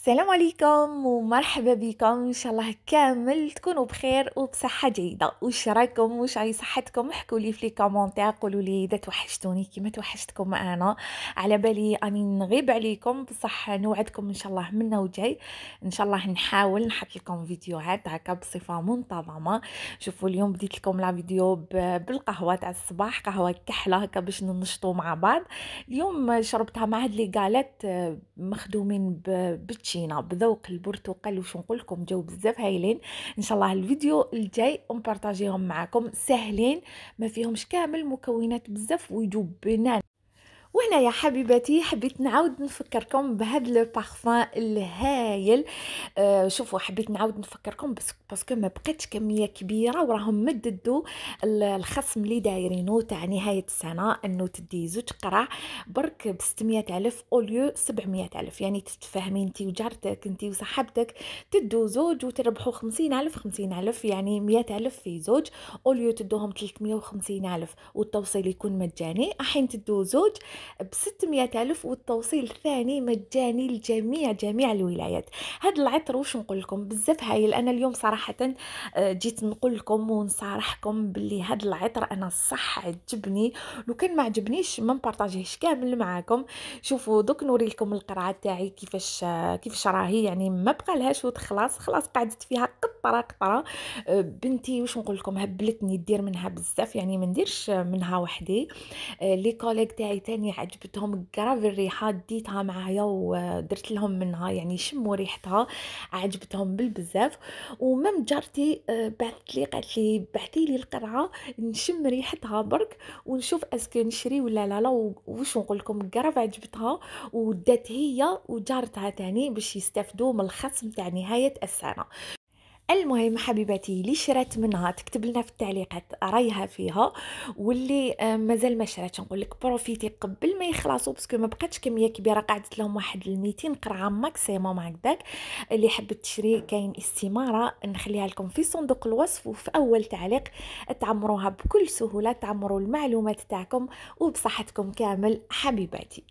السلام عليكم ومرحبا بكم ان شاء الله كامل تكونوا بخير وبصحه جيده واش راكم واش راي صحتكم احكوا لي في لي كومونتير قولوا لي اذا توحشتوني كيما توحشتكم انا على بالي اني نغيب عليكم بصح نوعدكم ان شاء الله منا وجاي ان شاء الله نحاول نحط لكم فيديوهات هكا بصفه منتظمه شوفوا اليوم بديت لكم لا فيديو بالقهوه تاع الصباح قهوه كحله هكا باش ننشطوا مع بعض اليوم شربتها مع هاد لي قالات آه، مخدومين ب كابتشينا بذوق البرتقال وش نقول لكم جاو بزاف هايلين ان شاء الله الفيديو الجاي نبارطاجيهم معكم ساهلين ما فيهمش كامل مكونات بزاف ويجوا بنان وهنا يا حبيبتي حبيت نعاود نفكركم بهذا لو بارفان الهايل آه شوفوا حبيت نعاود نفكركم باسكو ما بقيتش كميه كبيره وراهم مددوا الخصم اللي دايرينو تاع نهايه السنه انه تدي زوج قرع برك ب 600 الف اوليو 700 الف يعني تتفاهمي انت وجارتك انت وصاحبتك تدو زوج وتربحوا 50 الف 50 الف يعني 100 الف في زوج اوليو تدوهم 350 الف والتوصيل يكون مجاني احين تدو زوج ب 600 ألف والتوصيل الثاني مجاني لجميع جميع الولايات هذا العطر واش نقول لكم بزاف هايل أنا اليوم صراحة آه، جيت نقول لكم ونصارحكم باللي هذا العطر أنا صح عجبني لو كان ما عجبنيش ما نبارطاجيهش كامل معاكم شوفوا دوك نوري لكم القرعة تاعي كيفاش آه، كيفاش راهي يعني ما بقى لهاش وتخلص خلاص قعدت فيها قطرة قطرة آه، بنتي واش نقول لكم هبلتني دير منها بزاف يعني ما نديرش منها وحدي لي كوليك تاعي تاني يعني عجبتهم قرب الريحه ديتها معايا ودرت لهم منها يعني شموا ريحتها عجبتهم بالبزاف ومام جارتي آه، بعثت لي قالت لي بعثي لي القرعه نشم ريحتها برك ونشوف اسكو نشري ولا لا لا واش نقول لكم قرب عجبتها ودات هي وجارتها تاني باش يستافدوا من الخصم تاع نهايه السنه المهم حبيباتي اللي شرات منها تكتب لنا في التعليقات رايها فيها واللي آه، مازال ما شرات نقول لك بروفيتي قبل ما يخلصوا باسكو ما بقاتش كميه كبيره قعدت لهم واحد 200 قرعه ماكسيموم هكذاك اللي حبت تشري كاين استماره نخليها لكم في صندوق الوصف وفي اول تعليق تعمروها بكل سهوله تعمروا المعلومات تاعكم وبصحتكم كامل حبيباتي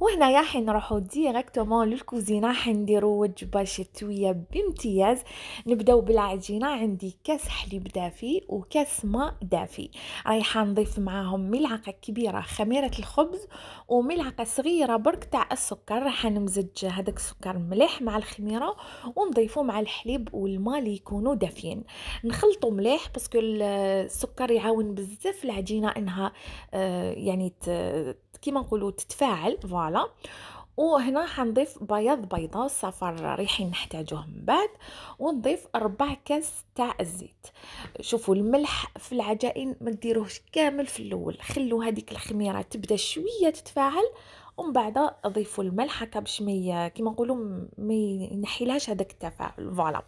وهنايا نروحو ديريكتومون للكوزينه حنديرو وجبه شتويه بامتياز نبداو بالعجينه عندي كاس حليب دافي وكاس ماء دافي رايحه نضيف معاهم ملعقه كبيره خميره الخبز وملعقه صغيره برك تاع السكر راح نمزج هذاك السكر مليح مع الخميره ونضيفو مع الحليب والماء اللي يكونوا دافيين نخلطو مليح باسكو السكر يعاون بزاف العجينه انها آه، يعني كيما نقولوا تتفاعل فوالا وهنا حنضيف بياض بيضة صفر ريحين نحتاجوه من بعد ونضيف ربع كاس تاع الزيت شوفوا الملح في العجائن ما كامل في الاول خلوا هذيك الخميره تبدا شويه تتفاعل ومن بعد اضيفوا الملح هكا باش ما كيما نقولوا ما ينحيلهاش هذاك التفاعل فوالا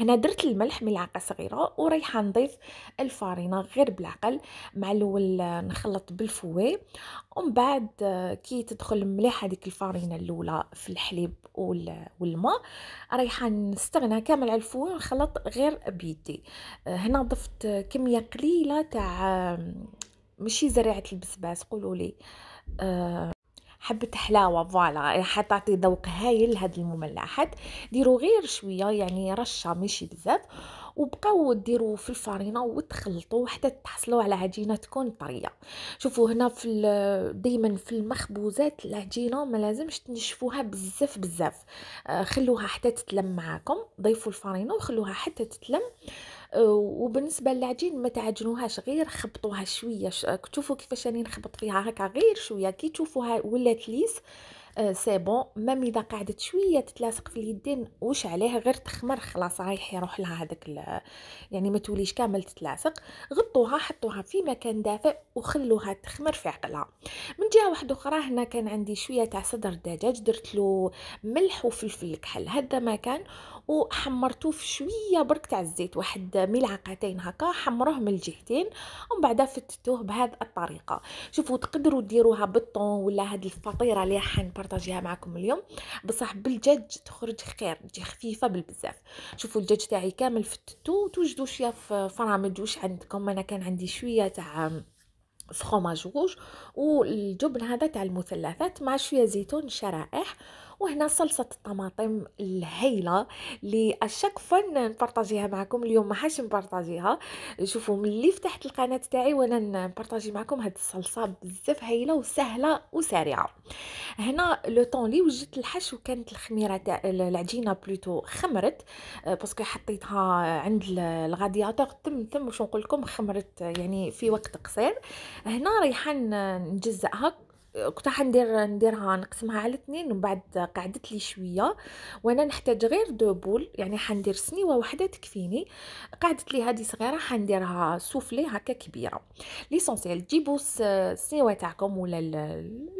هنا درت الملح ملعقه صغيره ورايحه نضيف الفارينه غير بالعقل مع الاول نخلط بالفوي ومن بعد كي تدخل مليح هذيك الفارينه الاولى في الحليب والماء رايحه نستغنى كامل على الفوي ونخلط غير بيدي هنا ضفت كميه قليله تاع ماشي زريعه البسباس قولوا لي آه، حبة حلاوة فوالا يعني حتعطي ذوق هايل لهاد المملحات ديروا غير شوية يعني رشة ماشي بزاف وبقاو ديروا في الفرينه وتخلطوا حتى تحصلوا على عجينه تكون طريه شوفوا هنا في دائما في المخبوزات العجينه ما لازمش تنشفوها بزاف بزاف آه، خلوها حتى تتلم معاكم ضيفوا الفرينه وخلوها حتى تتلم أه، وبالنسبه للعجين ما تعجنوهاش غير خبطوها شويه تشوفوا كيفاش راني نخبط فيها هكا غير شويه كي تشوفوها ولات ليس أه، سي بون مام اذا قعدت شويه تتلاصق في اليدين وش عليه غير تخمر خلاص رايح يروح لها هذاك يعني ما توليش كامل تتلاصق غطوها حطوها في مكان دافئ وخلوها تخمر في عقلها من جهه واحده اخرى هنا كان عندي شويه تاع صدر دجاج درت له ملح وفلفل كحل هذا ما كان وحمرتوه في شويه برك تاع الزيت واحد ملعقتين هكا حمروه من الجهتين ومن بعد فتتوه بهذه الطريقه شوفوا تقدروا ديروها بالطون ولا هاد الفطيره اللي راح نبارطاجيها معكم اليوم بصح بالدجاج تخرج خير تجي خفيفه بالبزاف شوفوا الدجاج تاعي كامل فتتو توجدوا شويه في فرامج واش عندكم انا كان عندي شويه تاع فخوماج روج والجبن هذا تاع المثلثات مع شويه زيتون شرائح وهنا صلصه الطماطم الهايله اللي اشاك فن نبارطاجيها معكم اليوم ما حاش نبارطاجيها شوفوا ملي فتحت القناه تاعي وانا نبارطاجي معكم هاد الصلصه بزاف هايله وسهله وسريعه هنا لو طون لي وجدت الحشو كانت الخميره تاع العجينه بلوتو خمرت آه، باسكو حطيتها عند الغادياتور تم تم واش نقول لكم خمرت يعني في وقت قصير هنا رايحه نجزئها كنت حندير نديرها نقسمها على اثنين ومن بعد قعدت لي شويه وانا نحتاج غير دو بول يعني حندير سنيوه وحده تكفيني قعدت لي هذه صغيره حنديرها سوفلي هكا كبيره ليسونسييل تجيبوا السنيوه تاعكم ولا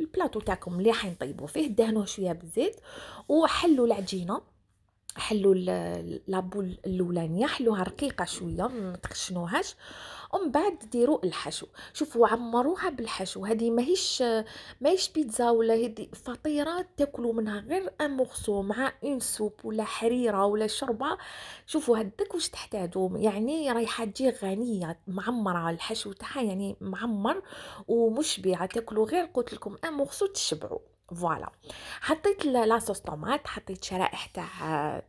البلاطو تاعكم اللي حنطيبوا فيه دهنوه شويه بالزيت وحلوا العجينه حلوا لابول الاولانيه حلوها رقيقه شويه ما تخشنوهاش ومن بعد ديروا الحشو شوفوا عمروها بالحشو هذه ماهيش ماهيش بيتزا ولا هذه فطيره تاكلوا منها غير ان مغصو مع اون سوب ولا حريره ولا شربه شوفوا هذاك واش تحتاجوا يعني رايحه تجي غنيه معمره الحشو تاعها يعني معمر ومشبعه تاكلوا غير قلت لكم ان مغصو تشبعوا فوالا حطيت لاصوص طوماط حطيت شرائح تاع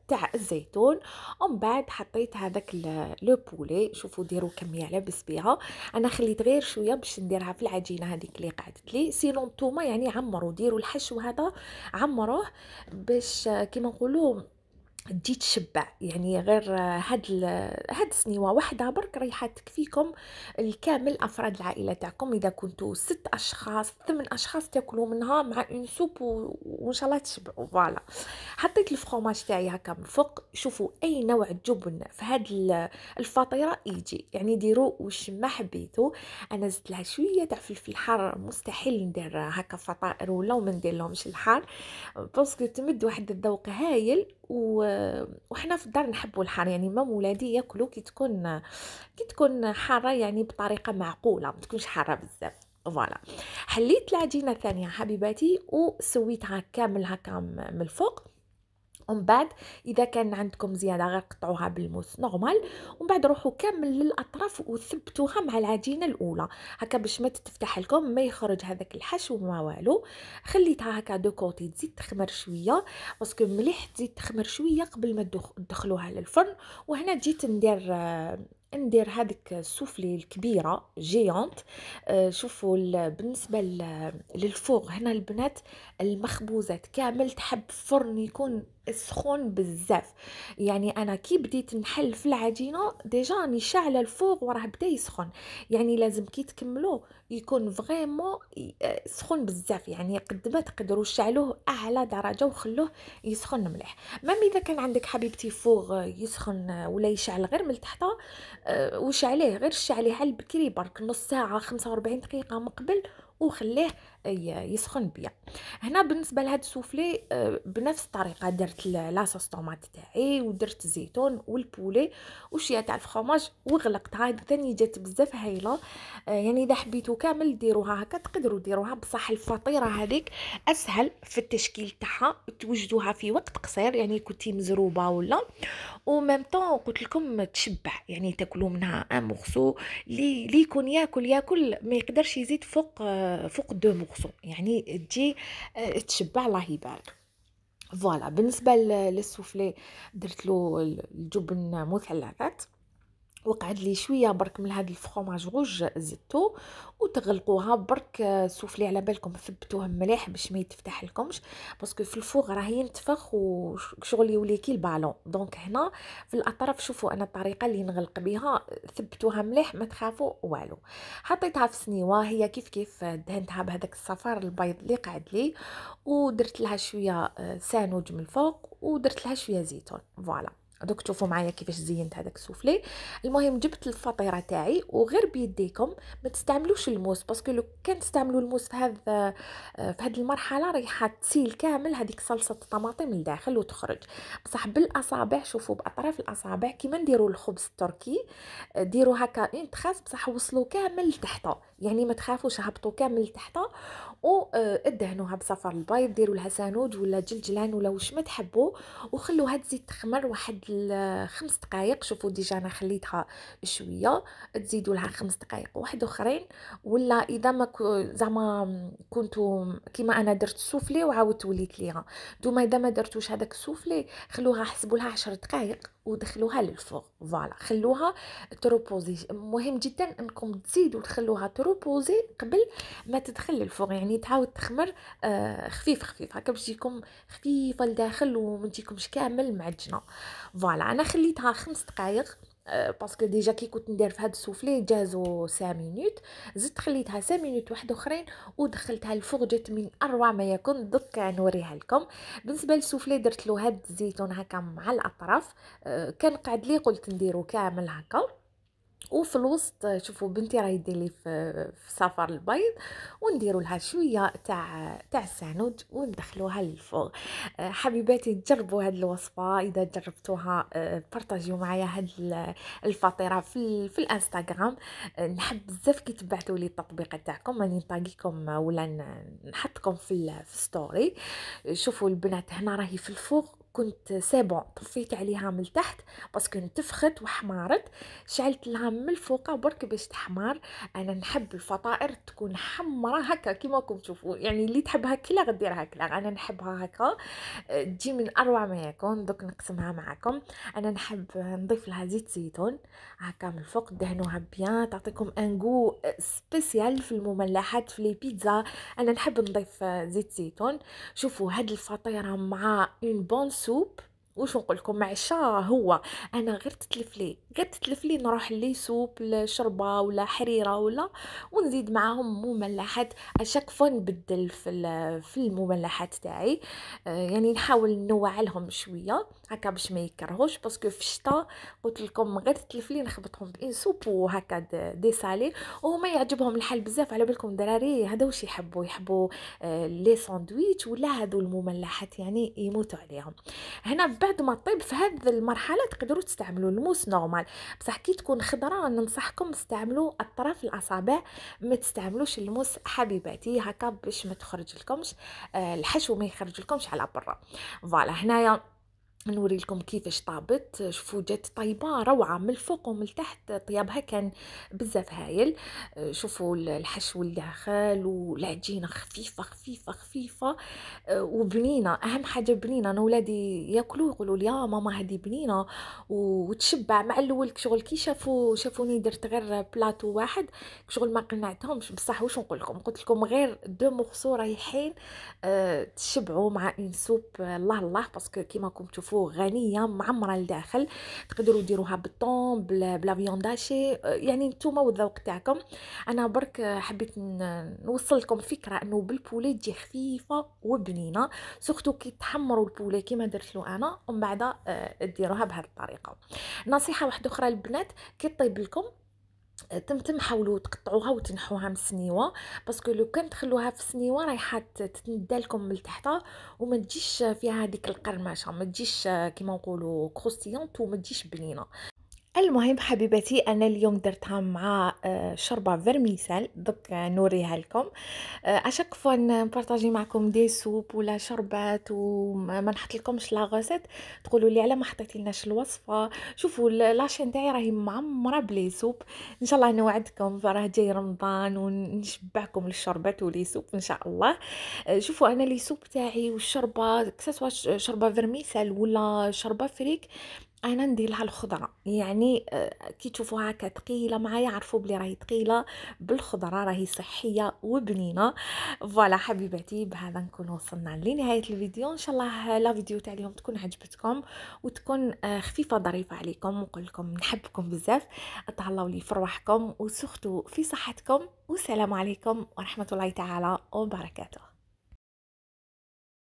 تاع الزيتون ومن بعد حطيت هذاك لو بولي شوفوا ديروا كميه لابس بها انا خليت غير شويه باش نديرها في العجينه هذيك اللي قعدت لي سينو نتوما يعني عمروا ديروا الحشو هذا عمروه باش كيما نقولوا تجي تشبع يعني غير هاد هاد السنيوا واحده برك رايحه تكفيكم الكامل افراد العائله تاعكم اذا كنتو ست اشخاص ثمان اشخاص تاكلوا منها مع اون سوب وان شاء الله تشبعوا فوالا حطيت الفرماج تاعي هكا من فوق شوفوا اي نوع جبن في هاد الفطيره يجي يعني ديروا وش ما حبيتو انا زدت لها شويه تاع فلفل حار مستحيل ندير هكا فطائر ولا وما ندير لهمش الحار باسكو تمد واحد الذوق هايل و... وحنا في الدار نحبوا الحار يعني مام ولادي ياكلوا كي تكون كي تكون حاره يعني بطريقه معقوله ما تكونش حاره بزاف فوالا حليت العجينه الثانيه حبيباتي وسويتها كامل هكا من الفوق ومن بعد اذا كان عندكم زياده غير قطعوها بالموس نورمال ومن بعد روحوا كامل للاطراف وثبتوها مع العجينه الاولى هكا باش ما تتفتح لكم ما يخرج هذاك الحشو وما والو خليتها هكا دو كوتي تزيد تخمر شويه باسكو مليح تزيد تخمر شويه قبل ما تدخلوها للفرن وهنا جيت ندير ندير هذيك السوفلي الكبيره جيونت آه، شوفوا بالنسبه للفوق هنا البنات المخبوزات كامل تحب فرن يكون سخون بزاف يعني انا كي بديت نحل في العجينه ديجا راني شاعله الفوق وراه بدا يسخن يعني لازم كي تكملو يكون فريمون آه، سخون بزاف يعني قد ما تقدروا شعلوه اعلى درجه وخلوه يسخن مليح مام اذا كان عندك حبيبتي فوق آه، يسخن آه، ولا يشعل غير من تحت وشعليه غير شعليه على بكري برك نص ساعه 45 دقيقه مقبل وخليه يسخن بيا هنا بالنسبه لهاد السوفلي آه، بنفس الطريقه درت لاصوص طوماط تاعي ودرت الزيتون والبولي وشويه تاع الفرماج وغلقتها ثاني جات بزاف هايله آه، يعني اذا حبيتو كامل ديروها هكا تقدروا ديروها بصح الفطيره هذيك اسهل في التشكيل تاعها توجدوها في وقت قصير يعني كنتي مزروبه ولا وميم طون قلت لكم تشبع يعني تاكلوا منها ان مورسو لي لي يكون ياكل ياكل ما يقدرش يزيد فوق آه، فوق دو مغسو كورسو يعني تجي آه، تشبع الله يبارك فوالا بالنسبه للسوفلي درت له الجبن مثلثات وقعد لي شويه برك من هذا الفخوماج غوج زدتو وتغلقوها برك آه، سوفلي على بالكم ثبتوه مليح باش ما يتفتح لكمش باسكو في الفوق راه ينتفخ وشغل يولي كي البالون دونك هنا في الاطراف شوفوا انا الطريقه اللي نغلق بها ثبتوها مليح ما تخافوا والو حطيتها في سنيوه هي كيف كيف دهنتها بهذاك الصفار البيض اللي قعد لي ودرت لها شويه آه، سانوج من الفوق ودرت لها شويه زيتون فوالا دوك تشوفوا معايا كيفاش زينت هذاك السوفلي المهم جبت الفطيره تاعي وغير بيديكم ما تستعملوش الموس باسكو لو كان تستعملوا الموس في هذا في هذه المرحله رايحه تسيل كامل هذيك صلصه الطماطم لداخل وتخرج بصح بالاصابع شوفوا باطراف الاصابع كيما نديروا الخبز التركي ديروا هكا اون تخاس بصح وصلوا كامل لتحت يعني ما تخافوش هبطوا كامل لتحت وادهنوها آه، بصفر البيض ديروا لها سانوج ولا جلجلان ولا وش ما تحبوا وخلوها تزيد تخمر واحد واحد دقائق شوفوا ديجا انا خليتها شويه تزيدوا لها خمس دقائق واحد اخرين ولا اذا ما زعما كنتو كيما انا درت سوفلي وعاودت وليت ليها دوما اذا ما درتوش هذاك السوفلي خلوها حسبوا لها 10 دقائق ودخلوها للفوق فوالا خلوها تروبوزي مهم جدا انكم تزيدوا تخلوها تروبوزي قبل ما تدخل للفوق يعني تعاود تخمر آه خفيف خفيف هكا باش تجيكم خفيفه لداخل وما تجيكمش كامل معجنه فوالا انا خليتها خمس دقائق باسكو آه، ديجا كي كنت ندير في هاد السوفلي جازو 5 مينوت زدت خليتها 5 مينوت واحد اخرين ودخلتها الفوق جات من اروع ما يكون دوك نوريها لكم بالنسبه للسوفلي درت له هاد الزيتون هكا مع الاطراف آه، كان قعد لي قلت نديرو كامل هكا وفي الوسط شوفوا بنتي راهي دير لي في, في البيض ونديروا لها شويه تاع تاع السعنوج وندخلوها للفوق آه، حبيباتي جربوا هذه الوصفه اذا جربتوها آه، بارطاجيو معايا هذه الفطيره في في الانستغرام آه، نحب بزاف كي تبعثوا لي التطبيقات تاعكم راني نطاقيكم ولا نحطكم في في ستوري شوفوا البنات هنا راهي في الفوق كنت سيبون طفيت عليها من التحت باسكو تفخت وحمارت شعلت لها من الفوق برك باش تحمار انا نحب الفطائر تكون حمرة هكا كيما راكم تشوفوا يعني اللي تحبها كلا غديرها كلا انا نحبها هكا آه، تجي من اروع ما يكون دوك نقسمها معكم انا نحب نضيف لها زيت زيتون هكا من الفوق دهنوها بيان تعطيكم انغو سبيسيال في المملحات في لي بيتزا انا نحب نضيف زيت زيتون شوفوا هاد الفطيره مع اون بون سوب واش نقول لكم معشا هو انا غير تتلفلي غير تتلفلي نروح لي سوب لشربه ولا حريره ولا ونزيد معاهم مملحات اشاك فوا نبدل في في المملحات تاعي آه، يعني نحاول نوع لهم شويه هكا باش ما يكرهوش باسكو في الشتاء قلت لكم غير تتلف لي نخبطهم سوب وهكا دي سالي وهما يعجبهم الحال بزاف على بالكم دراري هذا واش يحبوا يحبوا لي آه، ساندويتش ولا هذو المملحات يعني يموتوا عليهم هنا بعد ما طيب في هذه المرحله تقدروا تستعملوا الموس نورمال بصح كي تكون خضره ننصحكم استعملوا اطراف الاصابع ما تستعملوش الموس حبيباتي هكا باش ما تخرج لكمش آه، الحشو ما يخرج لكمش على برا فوالا هنايا نوري لكم كيفاش طابت شوفوا جات طيبه روعه من الفوق ومن التحت طيابها كان بزاف هايل شوفوا الحشو اللي خال والعجينه خفيفه خفيفه خفيفه وبنينه اهم حاجه بنينه انا ولادي ياكلوا يقولوا لي يا ماما هذه بنينه وتشبع مع الاول شغل كي شافوا شافوني درت غير بلاطو واحد شغل ما قنعتهمش بصح واش نقول لكم قلت لكم غير دو مغصو رايحين آه، تشبعوا مع ان سوب الله الله باسكو كيما راكم تشوفوا بروفو غنيه معمره لداخل تقدروا ديروها بالطون بلا فيونداشي أه، يعني نتوما والذوق تاعكم انا برك حبيت نوصل لكم فكره انه بالبولي تجي خفيفه وبنينه سورتو كي تحمروا البولي كيما درت له انا ومن بعد أه، ديروها بهذه الطريقه نصيحه واحده اخرى للبنات كي طيب لكم تم تم حاولوا تقطعوها وتنحوها من السنيوه باسكو لو كان تخلوها في السنيوه رايحه تتندى لكم من تحت وما تجيش فيها هذيك القرمشه ما تجيش كيما نقولوا كروستيونت وما تجيش بنينه المهم حبيبتي انا اليوم درتها مع آه، شربه فيرميسال دوك آه، نوريها لكم اشك آه، فوا نبارطاجي معكم دي سوب ولا شربات وما نحط لكمش لا غوسيت تقولوا لي على ما حطيتي لناش الوصفه شوفوا لاشين تاعي راهي معمره بلي سوب ان شاء الله نوعدكم راه جاي رمضان ونشبعكم للشربات ولي سوب ان شاء الله شوفوا انا لي سوب تاعي والشربه سواء شربه فيرميسال ولا شربه فريك انا ندير لها الخضره يعني آه، كي تشوفوها هكا ثقيله معايا عرفوا بلي راهي ثقيله بالخضره راهي صحيه وبنينه فوالا حبيباتي بهذا نكون وصلنا لنهايه الفيديو ان شاء الله لا فيديو تاع اليوم تكون عجبتكم وتكون آه، خفيفه ظريفه عليكم ونقول لكم نحبكم بزاف تهلاو لي في روحكم وسختو في صحتكم والسلام عليكم ورحمه الله تعالى وبركاته